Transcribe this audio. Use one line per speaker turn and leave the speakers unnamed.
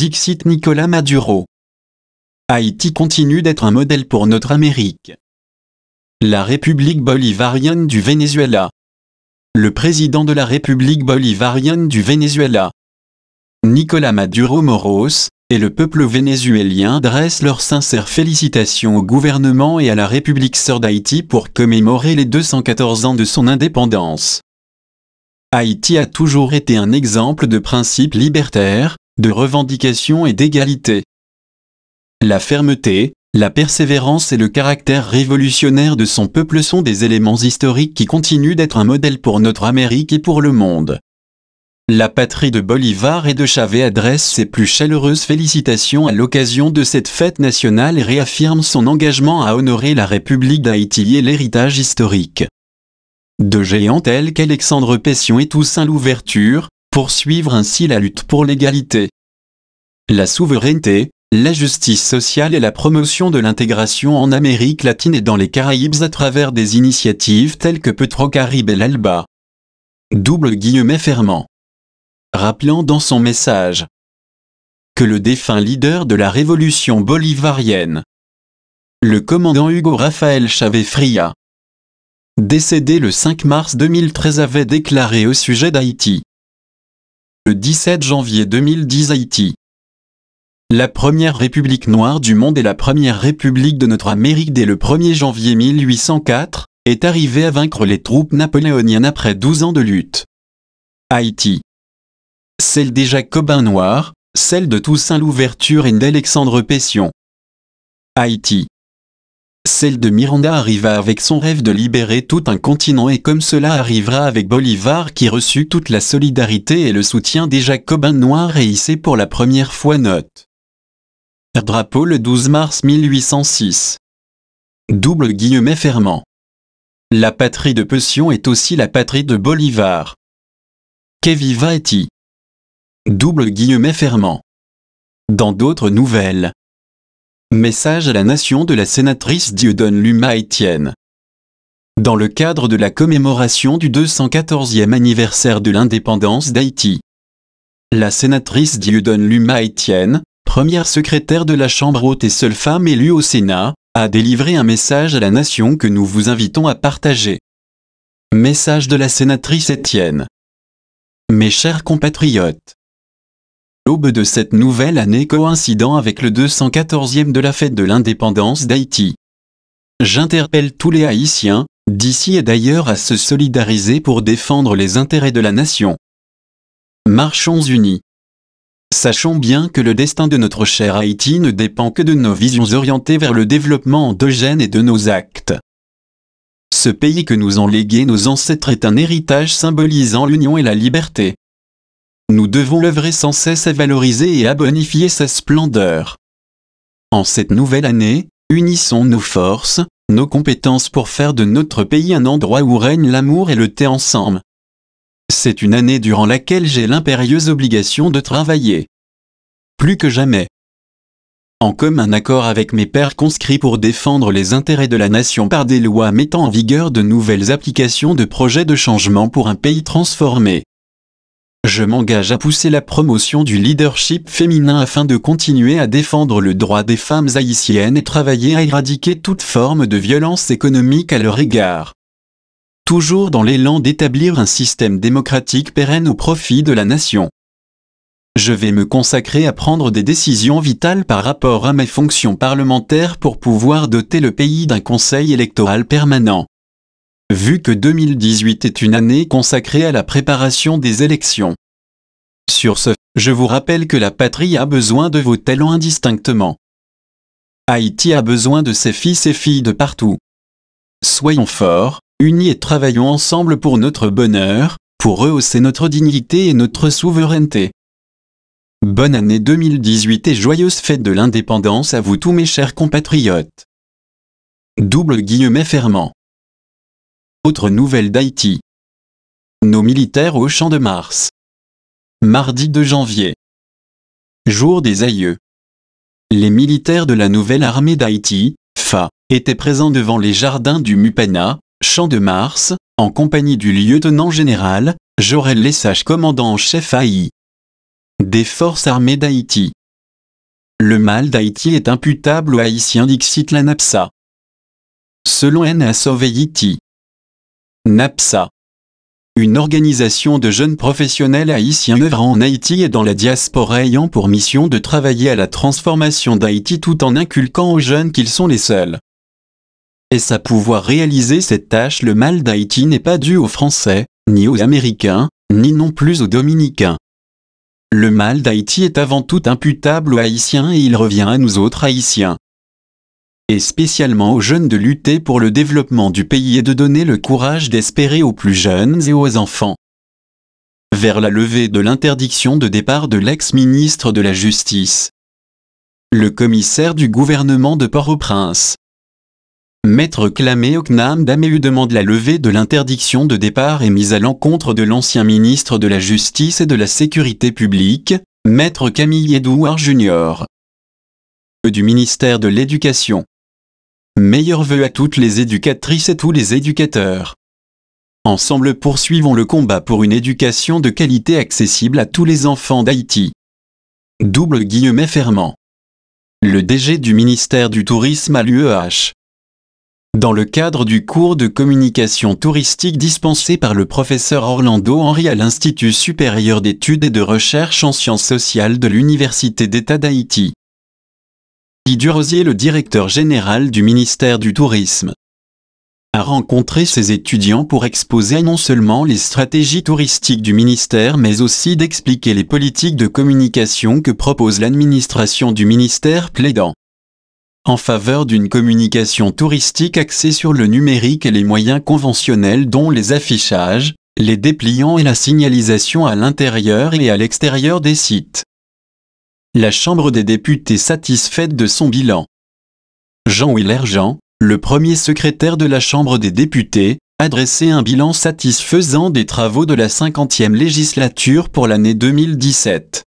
Dixit Nicolas Maduro. Haïti continue d'être un modèle pour notre Amérique. La République bolivarienne du Venezuela. Le président de la République bolivarienne du Venezuela, Nicolas Maduro Moros, et le peuple vénézuélien dressent leurs sincères félicitations au gouvernement et à la République sœur d'Haïti pour commémorer les 214 ans de son indépendance. Haïti a toujours été un exemple de principes libertaires, de revendication et d'égalité. La fermeté, la persévérance et le caractère révolutionnaire de son peuple sont des éléments historiques qui continuent d'être un modèle pour notre Amérique et pour le monde. La patrie de Bolivar et de Chavez adresse ses plus chaleureuses félicitations à l'occasion de cette fête nationale et réaffirme son engagement à honorer la République d'Haïti et l'héritage historique. De géants tels qu'Alexandre Pession et Toussaint Louverture, poursuivre ainsi la lutte pour l'égalité, la souveraineté, la justice sociale et la promotion de l'intégration en Amérique latine et dans les Caraïbes à travers des initiatives telles que Petro Caribe et l'Alba. Double guillemet fermant. Rappelant dans son message que le défunt leader de la révolution bolivarienne, le commandant Hugo Rafael Chavez Fria, décédé le 5 mars 2013 avait déclaré au sujet d'Haïti 17 janvier 2010 Haïti. La première république noire du monde et la première république de notre Amérique dès le 1er janvier 1804 est arrivée à vaincre les troupes napoléoniennes après 12 ans de lutte. Haïti. Celle des Jacobins noirs, celle de Toussaint Louverture et d'Alexandre Pétion. Haïti. Celle de Miranda arriva avec son rêve de libérer tout un continent et comme cela arrivera avec Bolivar qui reçut toute la solidarité et le soutien des Jacobins noirs et pour la première fois note. Drapeau le 12 mars 1806. Double guillemet fermant. La patrie de Peution est aussi la patrie de Bolivar. Que viva Double guillemet fermant. Dans d'autres nouvelles. Message à la nation de la sénatrice Dieudonne Luma Etienne. Dans le cadre de la commémoration du 214e anniversaire de l'indépendance d'Haïti, la sénatrice Dieudonne Luma Etienne, première secrétaire de la Chambre haute et seule femme élue au Sénat, a délivré un message à la nation que nous vous invitons à partager. Message de la sénatrice Etienne. Mes chers compatriotes, l'aube de cette nouvelle année coïncidant avec le 214e de la fête de l'indépendance d'Haïti. J'interpelle tous les Haïtiens, d'ici et d'ailleurs à se solidariser pour défendre les intérêts de la nation. Marchons unis. Sachons bien que le destin de notre cher Haïti ne dépend que de nos visions orientées vers le développement endogène et de nos actes. Ce pays que nous ont légué nos ancêtres est un héritage symbolisant l'union et la liberté nous devons œuvrer sans cesse à valoriser et à bonifier sa splendeur. En cette nouvelle année, unissons nos forces, nos compétences pour faire de notre pays un endroit où règne l'amour et le thé ensemble. C'est une année durant laquelle j'ai l'impérieuse obligation de travailler. Plus que jamais. En commun accord avec mes pères conscrits pour défendre les intérêts de la nation par des lois mettant en vigueur de nouvelles applications de projets de changement pour un pays transformé. Je m'engage à pousser la promotion du leadership féminin afin de continuer à défendre le droit des femmes haïtiennes et travailler à éradiquer toute forme de violence économique à leur égard. Toujours dans l'élan d'établir un système démocratique pérenne au profit de la nation. Je vais me consacrer à prendre des décisions vitales par rapport à mes fonctions parlementaires pour pouvoir doter le pays d'un conseil électoral permanent vu que 2018 est une année consacrée à la préparation des élections. Sur ce, je vous rappelle que la patrie a besoin de vos talents indistinctement. Haïti a besoin de ses fils et filles de partout. Soyons forts, unis et travaillons ensemble pour notre bonheur, pour rehausser notre dignité et notre souveraineté. Bonne année 2018 et joyeuse fête de l'indépendance à vous tous mes chers compatriotes. Double guillemet fermant. Autre nouvelle d'Haïti. Nos militaires au champ de Mars. Mardi 2 janvier. Jour des aïeux. Les militaires de la nouvelle armée d'Haïti, FA, étaient présents devant les jardins du Mupana, champ de Mars, en compagnie du lieutenant général, Jorel Lessage commandant en chef AI. Des forces armées d'Haïti. Le mal d'Haïti est imputable aux Haïtiens Dixit Lanapsa. Selon N.A. NAPSA. Une organisation de jeunes professionnels haïtiens œuvrant en Haïti et dans la diaspora ayant pour mission de travailler à la transformation d'Haïti tout en inculquant aux jeunes qu'ils sont les seuls. Et à pouvoir réaliser cette tâche, le mal d'Haïti n'est pas dû aux Français, ni aux Américains, ni non plus aux Dominicains. Le mal d'Haïti est avant tout imputable aux Haïtiens et il revient à nous autres Haïtiens et spécialement aux jeunes de lutter pour le développement du pays et de donner le courage d'espérer aux plus jeunes et aux enfants. Vers la levée de l'interdiction de départ de l'ex-ministre de la Justice. Le commissaire du gouvernement de Port-au-Prince. Maître Clamé Oknam Daméu demande la levée de l'interdiction de départ et mise à l'encontre de l'ancien ministre de la Justice et de la Sécurité publique, Maître Camille Edouard Jr. du ministère de l'Éducation. Meilleurs vœux à toutes les éducatrices et tous les éducateurs. Ensemble poursuivons le combat pour une éducation de qualité accessible à tous les enfants d'Haïti. Double guillemet fermant. Le DG du ministère du Tourisme à l'UEH. Dans le cadre du cours de communication touristique dispensé par le professeur Orlando Henry à l'Institut supérieur d'études et de recherche en sciences sociales de l'Université d'État d'Haïti, Guy Rosier le directeur général du ministère du Tourisme, a rencontré ses étudiants pour exposer non seulement les stratégies touristiques du ministère mais aussi d'expliquer les politiques de communication que propose l'administration du ministère plaidant en faveur d'une communication touristique axée sur le numérique et les moyens conventionnels dont les affichages, les dépliants et la signalisation à l'intérieur et à l'extérieur des sites. La Chambre des députés satisfaite de son bilan. Jean-Hilaire Jean, le premier secrétaire de la Chambre des députés, a dressé un bilan satisfaisant des travaux de la 50e législature pour l'année 2017.